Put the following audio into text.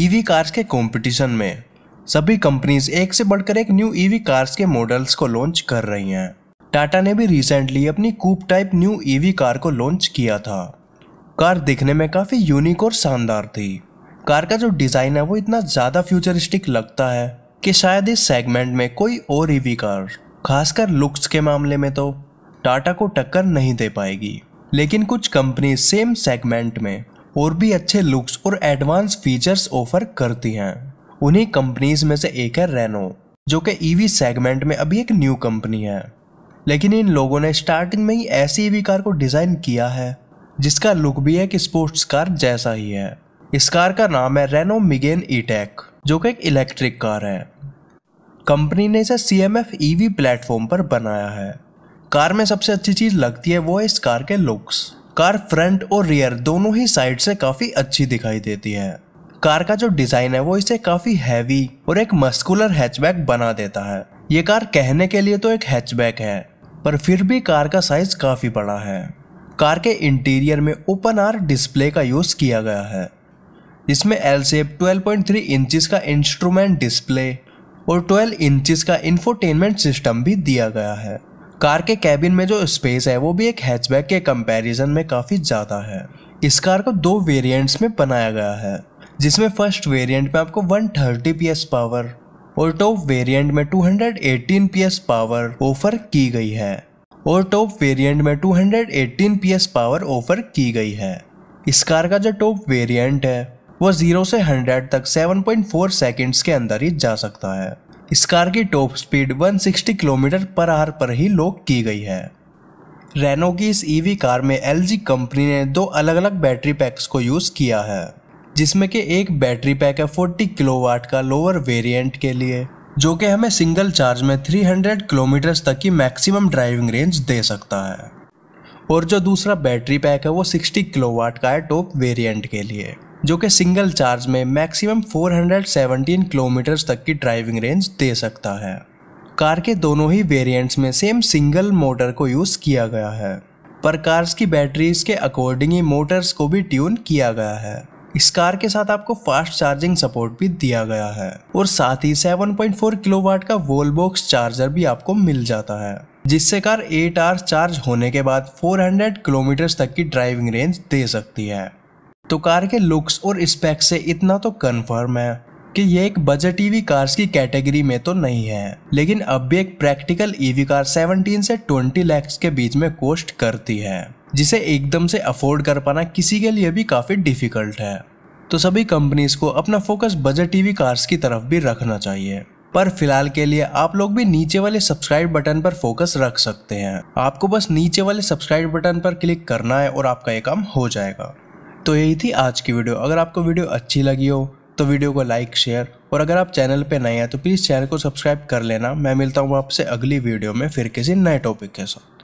EV e cars के competition में सभी कंपनीज एक से बढ़कर एक न्यू ईवी कार्स के मॉडल्स को लॉन्च कर रही हैं टाटा ने भी रिसेंटली अपनी coupe type new EV car को लॉन्च किया था कार दिखने में काफ़ी यूनिक और शानदार थी कार का जो डिज़ाइन है वो इतना ज़्यादा फ्यूचरिस्टिक लगता है कि शायद इस सेगमेंट में कोई और ईवी e कार खासकर लुक्स के मामले में तो टाटा को टक्कर नहीं दे पाएगी लेकिन कुछ कंपनी सेम सेगमेंट में और भी अच्छे लुक्स और एडवांस फीचर्स ऑफर करती हैं उन्हीं कंपनीज में से एक है रेनो जो कि ईवी e सेगमेंट में अभी एक न्यू कंपनी है लेकिन इन लोगों ने स्टार्टिंग में ही ऐसी ईवी e कार को डिज़ाइन किया है जिसका लुक भी एक स्पोर्ट्स कार जैसा ही है इस कार का नाम है रेनो मिगेन ईटेक जो कि एक इलेक्ट्रिक कार है कंपनी ने इसे C M F E V platform पर बनाया है कार में सबसे अच्छी चीज़ लगती है वो है इस कार के लुक्स कार फ्रंट और रियर दोनों ही साइड से काफी अच्छी दिखाई देती है कार का जो डिजाइन है वो इसे काफी हैवी और एक मस्कुलर हैचबैक बना देता है ये कार कहने के लिए तो एक हैचबैक है पर फिर भी कार का साइज काफी बड़ा है कार के इंटीरियर में ओपन आर डिस्प्ले का यूज किया गया है इसमें एल सेप 12.3 इंचेस का इंस्ट्रूमेंट डिस्प्ले और 12 इंचिस का इंफोटेनमेंट सिस्टम भी दिया गया है कार के कैबिन में जो स्पेस है वो भी एक हैचबैक के कंपैरिजन में काफ़ी ज़्यादा है इस कार को दो वेरिएंट्स में बनाया गया है जिसमें फर्स्ट वेरिएंट में आपको 130 एस पावर और टॉप वेरिएंट में 218 एस पावर ऑफर की गई है और टॉप वेरिएंट में 218 एस पावर ऑफर की गई है इस कार का जो टॉप वेरियंट है वो ज़ीरो से हंड्रेड तक सेवन पॉइंट के अंदर ही जा सकता है इस कार की top speed 160 kilometre per hour पर ही लॉक की गई है रेनो की इस ईवी e कार में एल कंपनी ने दो अलग अलग बैटरी पैक्स को यूज़ किया है जिसमें कि एक बैटरी पैक है 40 किलोवाट का लोअर वेरिएंट के लिए जो कि हमें सिंगल चार्ज में 300 किलोमीटर तक की मैक्सिमम ड्राइविंग रेंज दे सकता है और जो दूसरा बैटरी पैक है वो 60 किलोवाट का है टॉप वेरिएंट के लिए जो कि सिंगल चार्ज में मैक्सिमम 417 किलोमीटर तक की ड्राइविंग रेंज दे सकता है कार के दोनों ही वेरिएंट्स में सेम सिंगल मोटर को यूज़ किया गया है पर कार्स की बैटरीज के अकॉर्डिंग ही मोटर्स को भी ट्यून किया गया है इस कार के साथ आपको फास्ट चार्जिंग सपोर्ट भी दिया गया है और साथ ही 7.4 किलोवाट का वोलबॉक्स चार्जर भी आपको मिल जाता है जिससे कार 8 आवर्स चार्ज होने के बाद 400 किलोमीटर तक की ड्राइविंग रेंज दे सकती है तो कार के लुक्स और स्पेक्स से इतना तो कन्फर्म है कि ये एक बजट ईवी कार्स की कैटेगरी में तो नहीं है लेकिन अब भी एक प्रैक्टिकल ईवी कार 17 से 20 लैक्स के बीच में कोस्ट करती है जिसे एकदम से अफोर्ड कर पाना किसी के लिए भी काफ़ी डिफिकल्ट है तो सभी कंपनीज को अपना फोकस बजट ईवी कार्स की तरफ भी रखना चाहिए पर फिलहाल के लिए आप लोग भी नीचे वाले सब्सक्राइब बटन पर फोकस रख सकते हैं आपको बस नीचे वाले सब्सक्राइब बटन पर क्लिक करना है और आपका ये काम हो जाएगा तो यही थी आज की वीडियो अगर आपको वीडियो अच्छी लगी हो तो वीडियो को लाइक शेयर और अगर आप चैनल पे नए हैं तो प्लीज़ चैनल को सब्सक्राइब कर लेना मैं मिलता हूँ आपसे अगली वीडियो में फिर किसी नए टॉपिक के साथ